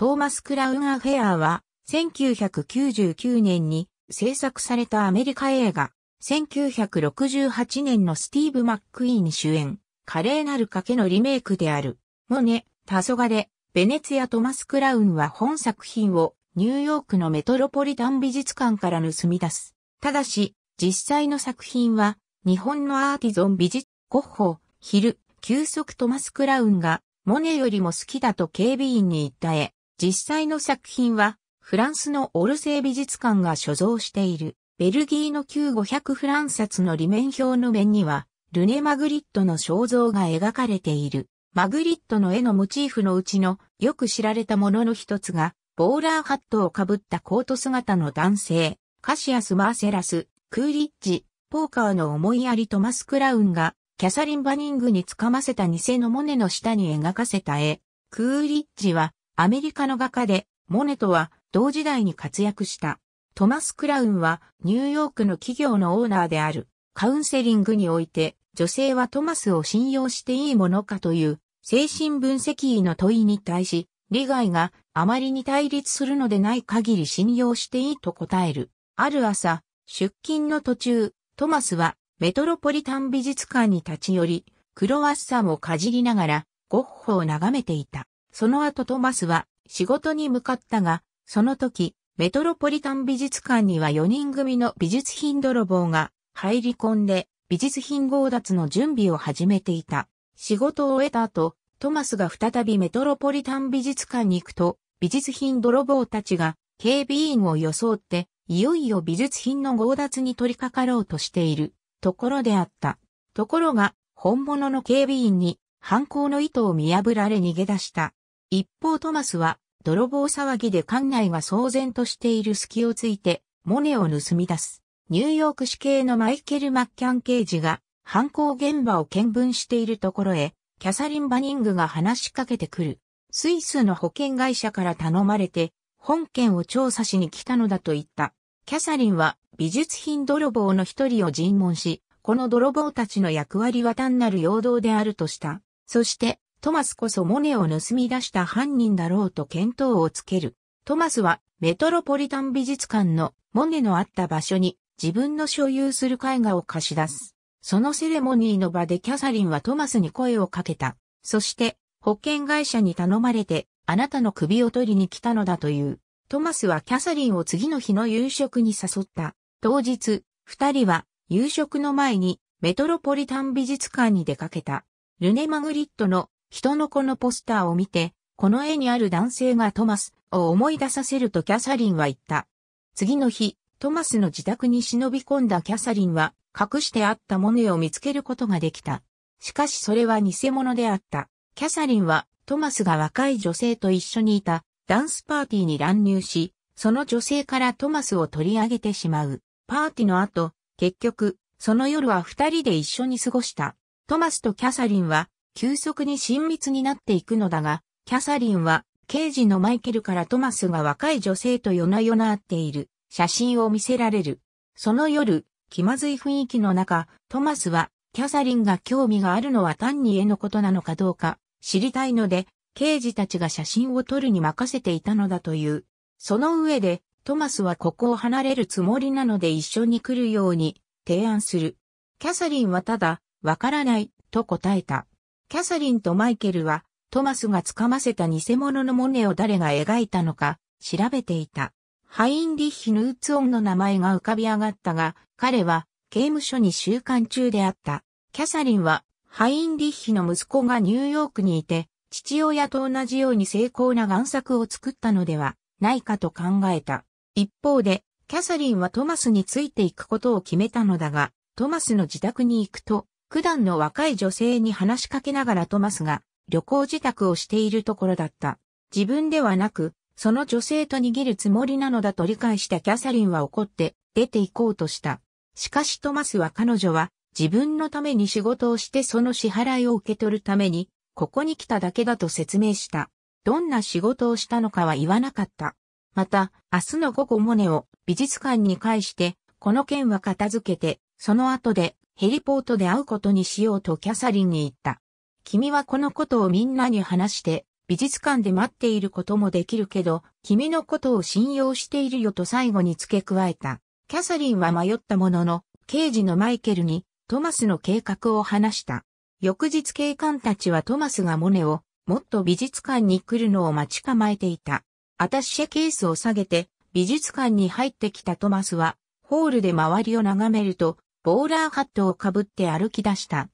トーマス・クラウン・アフェアは、1999年に制作されたアメリカ映画、1968年のスティーブ・マック・イーン主演、華麗なる賭けのリメイクである、モネ、タソガレ、ベネツィア・トマス・クラウンは本作品をニューヨークのメトロポリタン美術館から盗み出す。ただし、実際の作品は、日本のアーティゾン美術、ゴッホ、ヒル、休息トマス・クラウンが、モネよりも好きだと警備員に言た絵。実際の作品は、フランスのオルセー美術館が所蔵している、ベルギーの旧500フラン札の裏面表の面には、ルネ・マグリットの肖像が描かれている。マグリットの絵のモチーフのうちのよく知られたものの一つが、ボーラーハットをかぶったコート姿の男性、カシアス・マーセラス、クーリッジ、ポーカーの思いやりトマス・クラウンが、キャサリン・バニングにつかませた偽のモネの下に描かせた絵、クーリッジはアメリカの画家で、モネとは同時代に活躍した。トマス・クラウンはニューヨークの企業のオーナーである。カウンセリングにおいて、女性はトマスを信用していいものかという精神分析医の問いに対し、利害があまりに対立するのでない限り信用していいと答える。ある朝、出勤の途中、トマスはメトロポリタン美術館に立ち寄り、クロワッサンをかじりながらゴッホを眺めていた。その後トマスは仕事に向かったが、その時、メトロポリタン美術館には4人組の美術品泥棒が入り込んで美術品強奪の準備を始めていた。仕事を終えた後、トマスが再びメトロポリタン美術館に行くと、美術品泥棒たちが警備員を装って、いよいよ美術品の強奪に取り掛かろうとしているところであった。ところが、本物の警備員に犯行の意図を見破られ逃げ出した。一方トマスは、泥棒騒ぎで館内が騒然としている隙をついて、モネを盗み出す。ニューヨーク市警のマイケル・マッキャン刑事が、犯行現場を見分しているところへ、キャサリン・バニングが話しかけてくる。スイスの保険会社から頼まれて、本件を調査しに来たのだと言った。キャサリンは美術品泥棒の一人を尋問し、この泥棒たちの役割は単なる陽動であるとした。そして、トマスこそモネを盗み出した犯人だろうと見当をつける。トマスはメトロポリタン美術館のモネのあった場所に自分の所有する絵画を貸し出す。そのセレモニーの場でキャサリンはトマスに声をかけた。そして保険会社に頼まれてあなたの首を取りに来たのだという。トマスはキャサリンを次の日の夕食に誘った。当日、二人は夕食の前にメトロポリタン美術館に出かけた。ルネ・マグリットの人の子のポスターを見て、この絵にある男性がトマスを思い出させるとキャサリンは言った。次の日、トマスの自宅に忍び込んだキャサリンは隠してあったモネを見つけることができた。しかしそれは偽物であった。キャサリンはトマスが若い女性と一緒にいたダンスパーティーに乱入し、その女性からトマスを取り上げてしまう。パーティーの後、結局、その夜は二人で一緒に過ごした。トマスとキャサリンは急速に親密になっていくのだが、キャサリンは、刑事のマイケルからトマスが若い女性と夜な夜な会っている写真を見せられる。その夜、気まずい雰囲気の中、トマスは、キャサリンが興味があるのは単に絵のことなのかどうか、知りたいので、刑事たちが写真を撮るに任せていたのだという。その上で、トマスはここを離れるつもりなので一緒に来るように提案する。キャサリンはただ、わからない、と答えた。キャサリンとマイケルは、トマスがつかませた偽物のモネを誰が描いたのか、調べていた。ハインリッヒ・ヌーツオンの名前が浮かび上がったが、彼は刑務所に収監中であった。キャサリンは、ハインリッヒの息子がニューヨークにいて、父親と同じように精巧な贋作を作ったのではないかと考えた。一方で、キャサリンはトマスについていくことを決めたのだが、トマスの自宅に行くと、普段の若い女性に話しかけながらトマスが旅行自宅をしているところだった。自分ではなく、その女性と握るつもりなのだと理解したキャサリンは怒って出て行こうとした。しかしトマスは彼女は自分のために仕事をしてその支払いを受け取るためにここに来ただけだと説明した。どんな仕事をしたのかは言わなかった。また、明日の午後モネを美術館に返して、この件は片付けて、その後でヘリポートで会うことにしようとキャサリンに言った。君はこのことをみんなに話して、美術館で待っていることもできるけど、君のことを信用しているよと最後に付け加えた。キャサリンは迷ったものの、刑事のマイケルにトマスの計画を話した。翌日警官たちはトマスがモネをもっと美術館に来るのを待ち構えていた。アタッシェケースを下げて美術館に入ってきたトマスはホールで周りを眺めるとボーラーハットをかぶって歩き出した。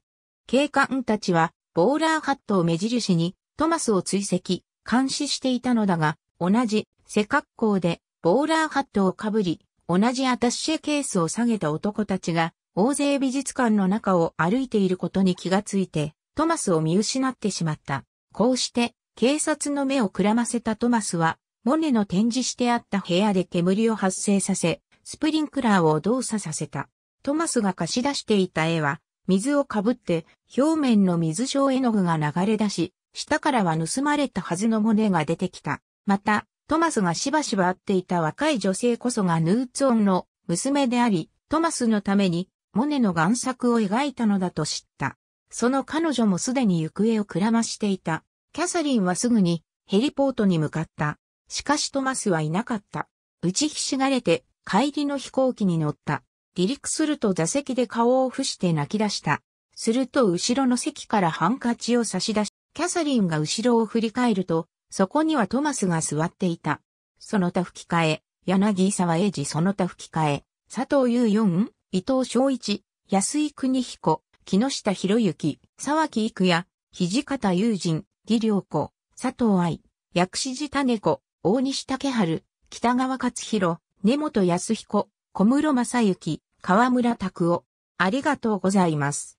警官たちは、ボーラーハットを目印に、トマスを追跡、監視していたのだが、同じ、背格好で、ボーラーハットをかぶり、同じアタッシェケースを下げた男たちが、大勢美術館の中を歩いていることに気がついて、トマスを見失ってしまった。こうして、警察の目をくらませたトマスは、モネの展示してあった部屋で煙を発生させ、スプリンクラーを動作させた。トマスが貸し出していた絵は、水をかぶって表面の水晶絵の具が流れ出し、下からは盗まれたはずの骨が出てきた。また、トマスがしばしば会っていた若い女性こそがヌーツオンの娘であり、トマスのためにモネの贋作を描いたのだと知った。その彼女もすでに行方をくらましていた。キャサリンはすぐにヘリポートに向かった。しかしトマスはいなかった。打ちひしがれて帰りの飛行機に乗った。離陸すると座席で顔を伏して泣き出した。すると後ろの席からハンカチを差し出し、キャサリンが後ろを振り返ると、そこにはトマスが座っていた。その他吹き替え、柳沢英治その他吹き替え、佐藤優四、伊藤昭一、安井邦彦、木下博之、沢木育也、土方友人、義良子、佐藤愛、薬師寺種子、大西武春、北川勝弘、根本康彦、小室正幸、河村拓夫。ありがとうございます。